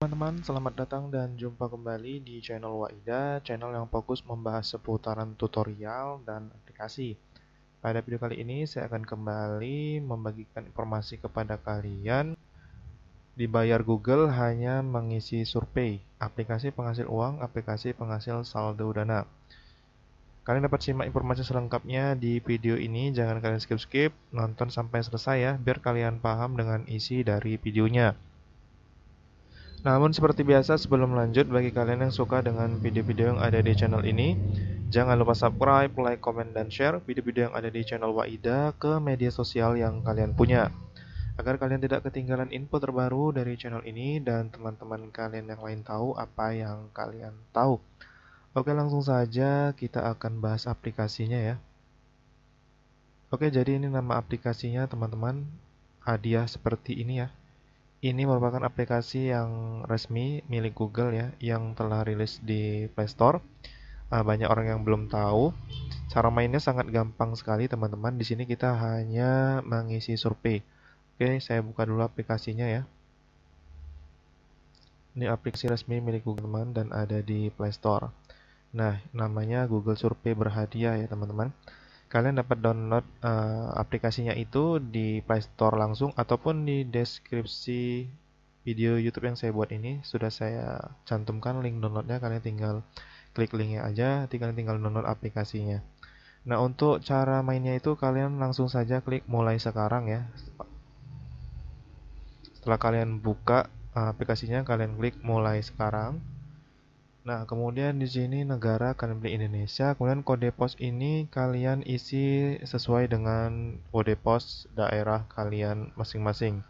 teman-teman, selamat datang dan jumpa kembali di channel Waida, channel yang fokus membahas seputaran tutorial dan aplikasi. Pada video kali ini, saya akan kembali membagikan informasi kepada kalian dibayar Google hanya mengisi survei, aplikasi penghasil uang, aplikasi penghasil saldo dana. Kalian dapat simak informasi selengkapnya di video ini, jangan kalian skip-skip, nonton sampai selesai ya, biar kalian paham dengan isi dari videonya. Namun seperti biasa sebelum lanjut bagi kalian yang suka dengan video-video yang ada di channel ini Jangan lupa subscribe, like, komen, dan share video-video yang ada di channel Waida ke media sosial yang kalian punya Agar kalian tidak ketinggalan info terbaru dari channel ini dan teman-teman kalian yang lain tahu apa yang kalian tahu Oke langsung saja kita akan bahas aplikasinya ya Oke jadi ini nama aplikasinya teman-teman Hadiah seperti ini ya ini merupakan aplikasi yang resmi milik Google ya, yang telah rilis di Play Store. Uh, banyak orang yang belum tahu. Cara mainnya sangat gampang sekali teman-teman. Di sini kita hanya mengisi survei. Oke, saya buka dulu aplikasinya ya. Ini aplikasi resmi milik Google teman dan ada di Play Store. Nah, namanya Google Survei Berhadiah ya teman-teman kalian dapat download uh, aplikasinya itu di Play Store langsung ataupun di deskripsi video YouTube yang saya buat ini sudah saya cantumkan link downloadnya kalian tinggal klik linknya aja tinggal tinggal download aplikasinya nah untuk cara mainnya itu kalian langsung saja klik mulai sekarang ya setelah kalian buka eh, aplikasinya kalian klik mulai sekarang Nah, kemudian di sini negara akan pilih Indonesia. Kemudian kode pos ini kalian isi sesuai dengan kode pos daerah kalian masing-masing.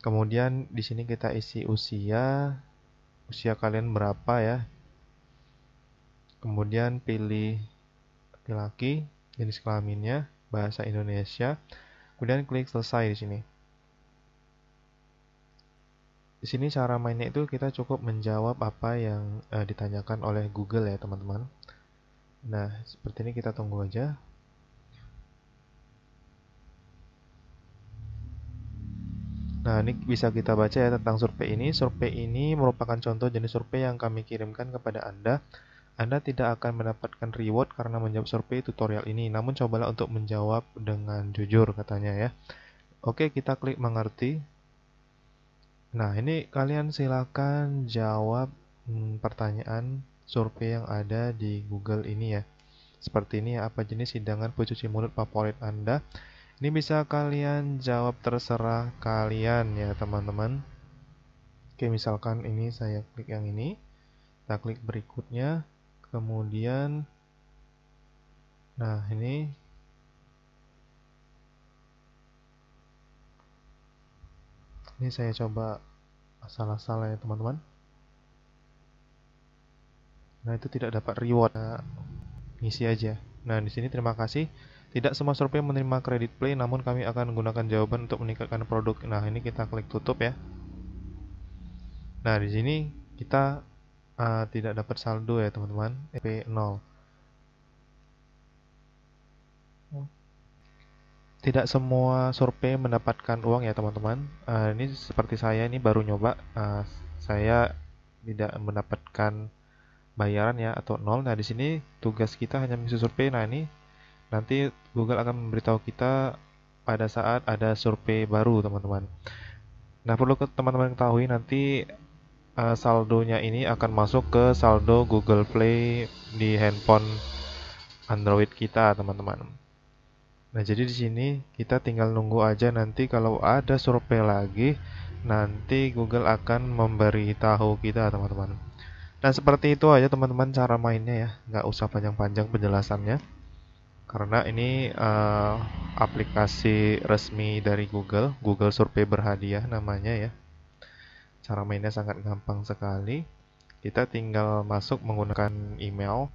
Kemudian di sini kita isi usia. Usia kalian berapa ya? Kemudian pilih laki-laki, jenis kelaminnya, bahasa Indonesia. Kemudian klik selesai di sini. Di sini cara mainnya itu kita cukup menjawab apa yang uh, ditanyakan oleh Google ya teman-teman. Nah, seperti ini kita tunggu aja. Nah, ini bisa kita baca ya tentang survei ini. Survei ini merupakan contoh jenis survei yang kami kirimkan kepada Anda. Anda tidak akan mendapatkan reward karena menjawab survei tutorial ini, namun cobalah untuk menjawab dengan jujur katanya ya. Oke, kita klik mengerti. Nah, ini kalian silakan jawab hmm, pertanyaan survei yang ada di Google ini ya. Seperti ini apa jenis hidangan pencuci mulut favorit Anda? Ini bisa kalian jawab terserah kalian ya, teman-teman. Oke, misalkan ini saya klik yang ini. Kita klik berikutnya, kemudian Nah, ini Ini saya coba asal-asal ya teman-teman. Nah itu tidak dapat reward, nah, ngisi aja. Nah di sini terima kasih. Tidak semua survei menerima kredit play, namun kami akan menggunakan jawaban untuk meningkatkan produk. Nah ini kita klik tutup ya. Nah di sini kita uh, tidak dapat saldo ya teman-teman, EP 0. tidak semua survei mendapatkan uang ya teman-teman. Uh, ini seperti saya ini baru nyoba, uh, saya tidak mendapatkan bayaran ya atau nol. Nah di sini tugas kita hanya mengisi survei. Nah ini nanti Google akan memberitahu kita pada saat ada survei baru teman-teman. Nah perlu ke teman-teman ketahui nanti uh, saldonya ini akan masuk ke saldo Google Play di handphone Android kita teman-teman. Nah, jadi di sini kita tinggal nunggu aja nanti kalau ada survei lagi, nanti Google akan memberi tahu kita, teman-teman. Nah, seperti itu aja teman-teman cara mainnya ya, nggak usah panjang-panjang penjelasannya. Karena ini uh, aplikasi resmi dari Google, Google Survei Berhadiah namanya ya. Cara mainnya sangat gampang sekali. Kita tinggal masuk menggunakan email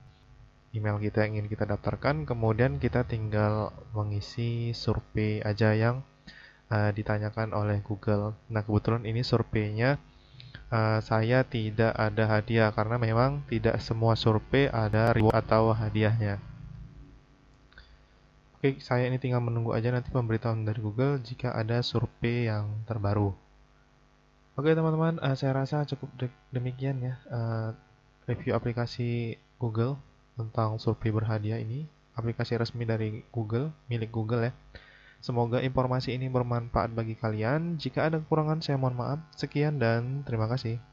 email kita yang ingin kita daftarkan. Kemudian kita tinggal mengisi survei aja yang uh, ditanyakan oleh Google. Nah, kebetulan ini surveinya uh, saya tidak ada hadiah karena memang tidak semua survei ada reward atau hadiahnya. Oke, saya ini tinggal menunggu aja nanti pemberitahuan dari Google jika ada survei yang terbaru. Oke teman-teman, uh, saya rasa cukup de demikian ya uh, review aplikasi Google tentang survei berhadiah ini, aplikasi resmi dari Google, milik Google ya. Semoga informasi ini bermanfaat bagi kalian. Jika ada kekurangan, saya mohon maaf. Sekian dan terima kasih.